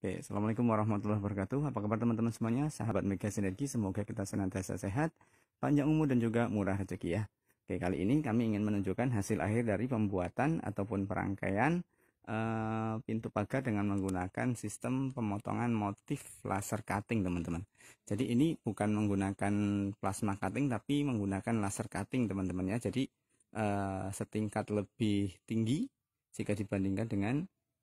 Oke, Assalamualaikum warahmatullahi wabarakatuh. Apa kabar teman-teman semuanya? Sahabat Mega Sinergi, semoga kita senantiasa sehat, panjang umur dan juga murah rezeki ya. Oke, kali ini kami ingin menunjukkan hasil akhir dari pembuatan ataupun perangkaian uh, pintu pagar dengan menggunakan sistem pemotongan motif laser cutting teman-teman. Jadi ini bukan menggunakan plasma cutting tapi menggunakan laser cutting teman-teman ya. Jadi uh, setingkat lebih tinggi jika dibandingkan dengan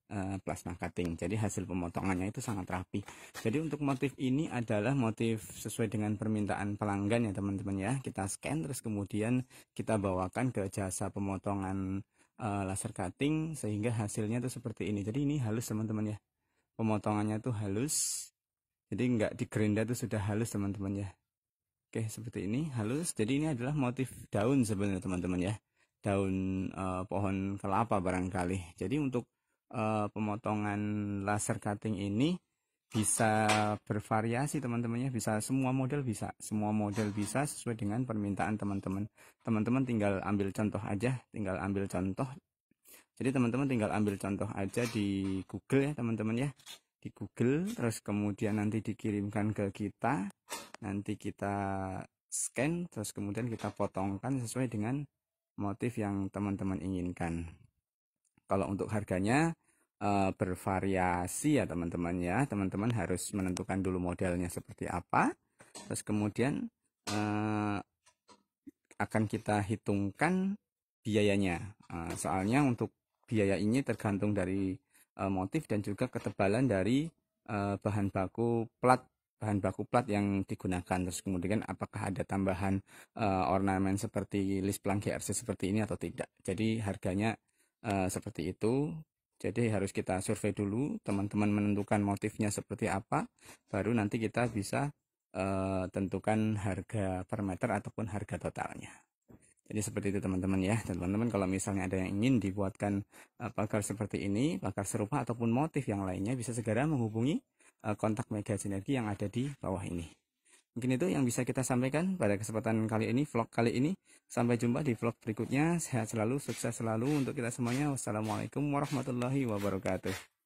Eh, plasma cutting jadi hasil pemotongannya itu sangat rapi jadi untuk motif ini adalah motif sesuai dengan permintaan pelanggan ya teman-teman ya kita scan terus kemudian kita bawakan ke jasa pemotongan uh, laser cutting sehingga hasilnya itu seperti ini jadi ini halus teman-teman ya pemotongannya tuh halus jadi nggak gerinda tuh sudah halus teman-teman ya oke seperti ini halus jadi ini adalah motif daun sebenarnya teman-teman ya daun uh, pohon kelapa barangkali jadi untuk uh, pemotongan laser cutting ini bisa bervariasi teman-temannya bisa semua model bisa semua model bisa sesuai dengan permintaan teman-teman teman-teman tinggal ambil contoh aja tinggal ambil contoh jadi teman-teman tinggal ambil contoh aja di Google ya teman-teman ya di Google terus kemudian nanti dikirimkan ke kita nanti kita scan terus kemudian kita potongkan sesuai dengan motif yang teman-teman inginkan kalau untuk harganya uh, bervariasi ya teman-teman ya. Teman-teman harus menentukan dulu modelnya seperti apa. Terus kemudian uh, akan kita hitungkan biayanya. Uh, soalnya untuk biaya ini tergantung dari uh, motif dan juga ketebalan dari uh, bahan baku plat bahan baku plat yang digunakan terus kemudian apakah ada tambahan uh, ornamen seperti list plank GRC seperti ini atau tidak jadi harganya Eh, seperti itu jadi harus kita survei dulu teman-teman menentukan motifnya seperti apa baru nanti kita bisa uh, tentukan harga per meter ataupun harga totalnya jadi seperti itu teman-teman ya teman-teman kalau misalnya ada yang ingin dibuatkan uh, eh, pagar seperti ini pagar serupa ataupun motif yang lainnya bisa segera menghubungi uh, kontak mega sinergi yang ada di bawah ini Mungkin itu yang bisa kita sampaikan pada kesempatan kali ini, vlog kali ini. Sampai jumpa di vlog berikutnya. Sehat selalu, sukses selalu untuk kita semuanya. Wassalamualaikum warahmatullahi wabarakatuh.